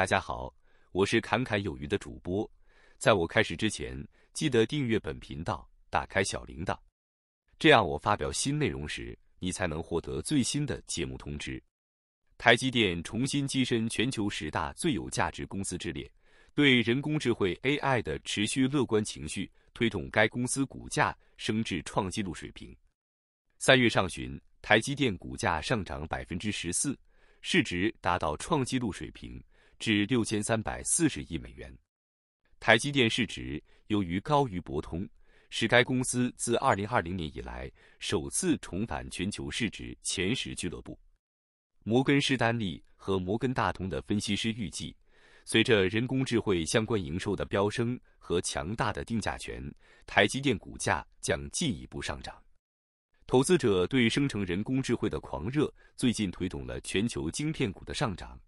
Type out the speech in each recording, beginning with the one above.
大家好，我是侃侃有余的主播。在我开始之前，记得订阅本频道，打开小铃铛，这样我发表新内容时，你才能获得最新的节目通知。台积电重新跻身全球十大最有价值公司之列，对人工智能 AI 的持续乐观情绪推动该公司股价升至创纪录水平。三月上旬，台积电股价上涨百分之十四，市值达到创纪录水平。至六千三百四十亿美元。台积电市值由于高于博通，使该公司自二零二零年以来首次重返全球市值前十俱乐部。摩根士丹利和摩根大通的分析师预计，随着人工智慧相关营收的飙升和强大的定价权，台积电股价将进一步上涨。投资者对生成人工智慧的狂热最近推动了全球晶片股的上涨。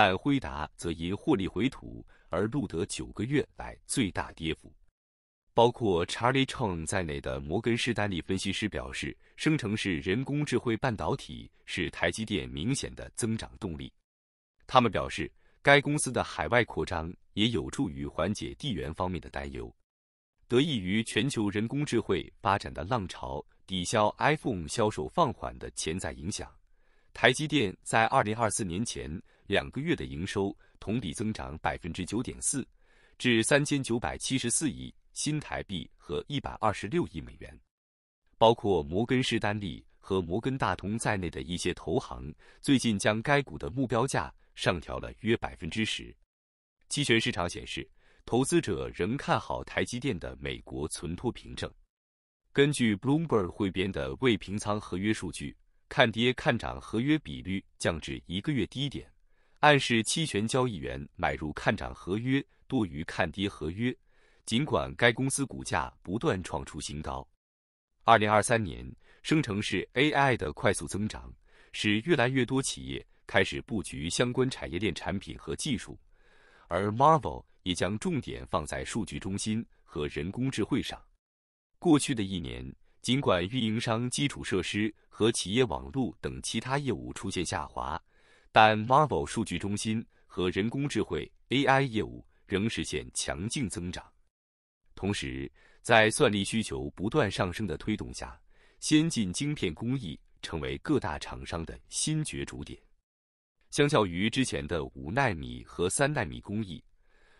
但辉达则因获利回吐而录得九个月来最大跌幅。包括 Charlie c h n g 在内的摩根士丹利分析师表示，生成式人工智能半导体是台积电明显的增长动力。他们表示，该公司的海外扩张也有助于缓解地缘方面的担忧。得益于全球人工智能发展的浪潮，抵消 iPhone 销售放缓的潜在影响。台积电在二零二四年前。两个月的营收同比增长百分之九点四，至三千九百七十四亿新台币和一百二十六亿美元。包括摩根士丹利和摩根大通在内的一些投行最近将该股的目标价上调了约百分之十。期权市场显示，投资者仍看好台积电的美国存托凭证。根据 Bloomberg 汇编的未平仓合约数据，看跌看涨合约比率降至一个月低点。暗示期权交易员买入看涨合约多于看跌合约，尽管该公司股价不断创出新高。二零二三年，生成式 AI 的快速增长使越来越多企业开始布局相关产业链产品和技术，而 m a r v e l 也将重点放在数据中心和人工智慧上。过去的一年，尽管运营商基础设施和企业网络等其他业务出现下滑。但 Marvel 数据中心和人工智慧 AI 业务仍实现强劲增长。同时，在算力需求不断上升的推动下，先进晶片工艺成为各大厂商的新角逐点。相较于之前的五纳米和三纳米工艺，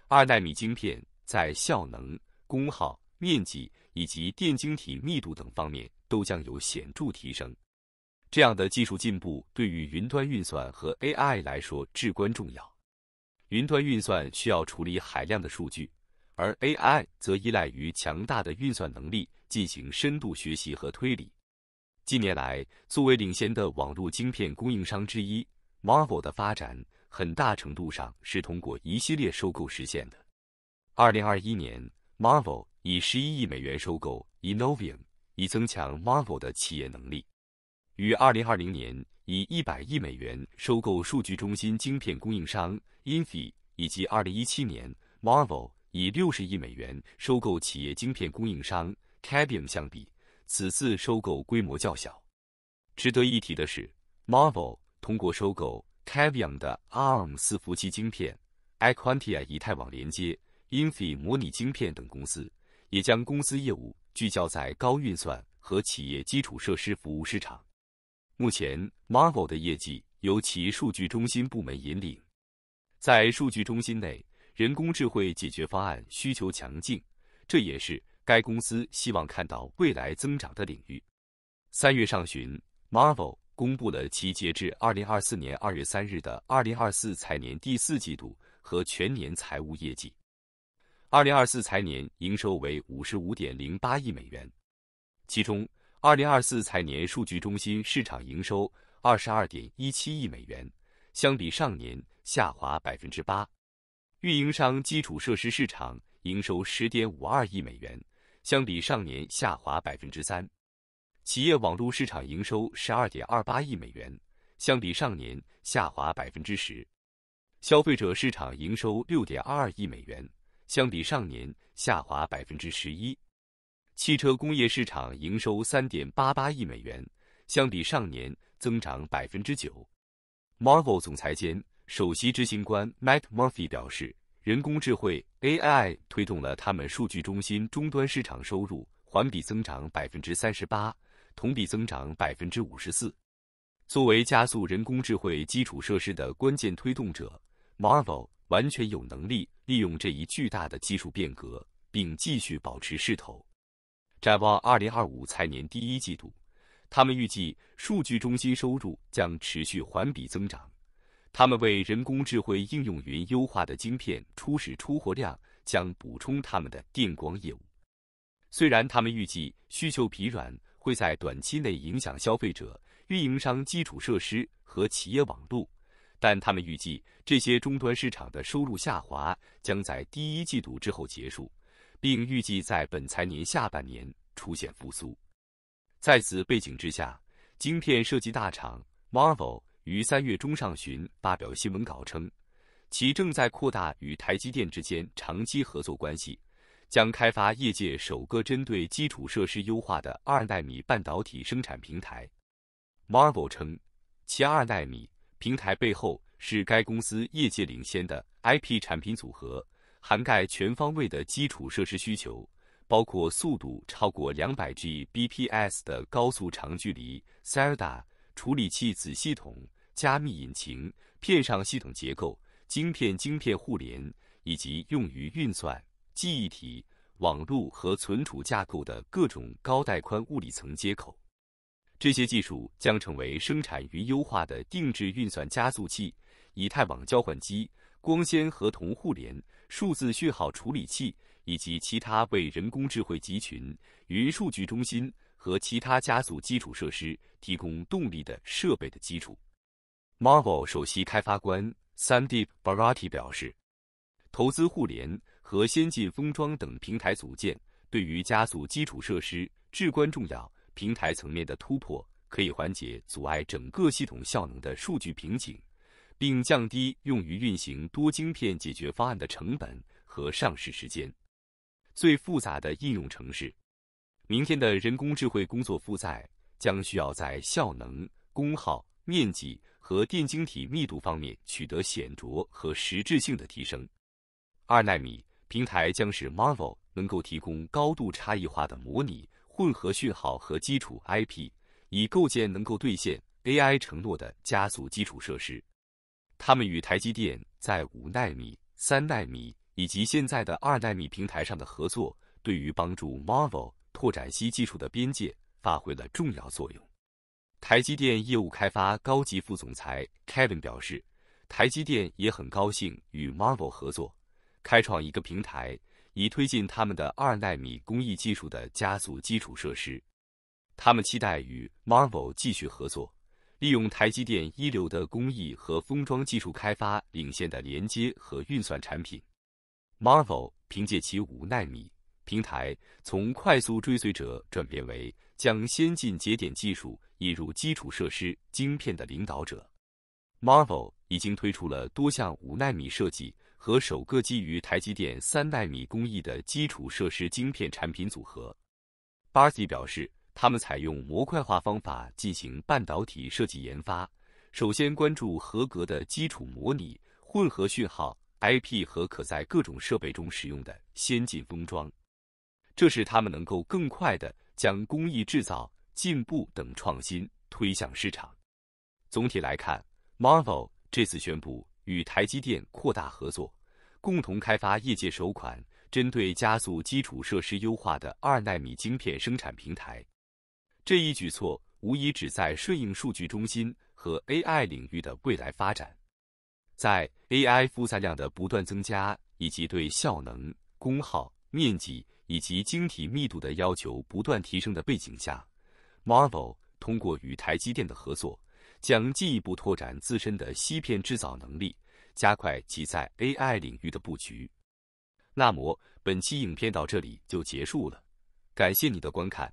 二纳米晶片在效能、功耗、面积以及电晶体密度等方面都将有显著提升。这样的技术进步对于云端运算和 AI 来说至关重要。云端运算需要处理海量的数据，而 AI 则依赖于强大的运算能力进行深度学习和推理。近年来，作为领先的网络晶片供应商之一 m a r v e l 的发展很大程度上是通过一系列收购实现的。二零二一年 m a r v e l 以十一亿美元收购 Inovim，u 以增强 m a r v e l 的企业能力。与2020年以10亿美元收购数据中心晶片供应商 i n f i 以及2017年 m a r v e l 以60亿美元收购企业晶片供应商 Cavium 相比，此次收购规模较小。值得一提的是 m a r v e l 通过收购 Cavium 的 ARM 四服器晶片、Aquantia 以太网连接、i n f i 模拟晶片等公司，也将公司业务聚焦在高运算和企业基础设施服务市场。目前 m a r v e l 的业绩由其数据中心部门引领。在数据中心内，人工智慧解决方案需求强劲，这也是该公司希望看到未来增长的领域。三月上旬，Marvell 公布了其截至二零二四年二月三日的二零二四财年第四季度和全年财务业绩。二零二四财年营收为五十五点零八亿美元，其中。二零二四财年数据中心市场营收二十二点一七亿美元，相比上年下滑百分之八；运营商基础设施市场营收十点五二亿美元，相比上年下滑百分之三；企业网络市场营收十二点二八亿美元，相比上年下滑百分之十；消费者市场营收六点二二亿美元，相比上年下滑百分之十一。汽车工业市场营收三点八八亿美元，相比上年增长百分之九。Marvel 总裁兼首席执行官 Matt Murphy 表示：“人工智慧 AI 推动了他们数据中心终端市场收入环比增长百分之三十八，同比增长百分之五十四。作为加速人工智慧基础设施的关键推动者，Marvel 完全有能力利用这一巨大的技术变革，并继续保持势头。”展望二零二五财年第一季度，他们预计数据中心收入将持续环比增长。他们为人工智慧应用云优化的晶片初始出货量将补充他们的电光业务。虽然他们预计需求疲软会在短期内影响消费者、运营商基础设施和企业网络，但他们预计这些终端市场的收入下滑将在第一季度之后结束。并预计在本财年下半年出现复苏。在此背景之下，晶片设计大厂 m a r v e l 于三月中上旬发表新闻稿称，其正在扩大与台积电之间长期合作关系，将开发业界首个针对基础设施优化的二纳米半导体生产平台。Marvell 称，其二纳米平台背后是该公司业界领先的 IP 产品组合。涵盖全方位的基础设施需求，包括速度超过两百 Gbps 的高速长距离 s e r d a 处理器子系统、加密引擎、片上系统结构、晶片晶片互联，以及用于运算、记忆体、网络和存储架构的各种高带宽物理层接口。这些技术将成为生产云优化的定制运算加速器、以太网交换机。光纤和同互联、数字讯号处理器以及其他为人工智能集群、云数据中心和其他加速基础设施提供动力的设备的基础。m a r v e l 首席开发官 Sandeep Bharati 表示：“投资互联和先进封装等平台组件对于加速基础设施至关重要。平台层面的突破可以缓解阻碍整个系统效能的数据瓶颈。”并降低用于运行多晶片解决方案的成本和上市时间。最复杂的应用程式，明天的人工智慧工作负载将需要在效能、功耗、面积和电晶体密度方面取得显著和实质性的提升。二纳米平台将使 m a r v e l 能够提供高度差异化的模拟、混合讯号和基础 IP，以构建能够兑现 AI 承诺的加速基础设施。他们与台积电在五纳米、三纳米以及现在的二纳米平台上的合作，对于帮助 Marvel 拓展新技术的边界发挥了重要作用。台积电业务开发高级副总裁 Kevin 表示：“台积电也很高兴与 Marvel 合作，开创一个平台，以推进他们的二纳米工艺技术的加速基础设施。他们期待与 Marvel 继续合作。”利用台积电一流的工艺和封装技术，开发领先的连接和运算产品。m a r v e l 凭借其五纳米平台，从快速追随者转变为将先进节点技术引入基础设施晶片的领导者。m a r v e l 已经推出了多项五纳米设计和首个基于台积电三纳米工艺的基础设施晶片产品组合。b a r z i 表示。他们采用模块化方法进行半导体设计研发，首先关注合格的基础模拟混合讯号 IP 和可在各种设备中使用的先进封装，这使他们能够更快地将工艺制造进步等创新推向市场。总体来看，Marvell 这次宣布与台积电扩大合作，共同开发业界首款针对加速基础设施优化的二纳米晶片生产平台。这一举措无疑旨在顺应数据中心和 AI 领域的未来发展。在 AI 负载量的不断增加，以及对效能、功耗、面积以及晶体密度的要求不断提升的背景下，Marvel 通过与台积电的合作，将进一步拓展自身的芯片制造能力，加快其在 AI 领域的布局。那么，本期影片到这里就结束了，感谢你的观看。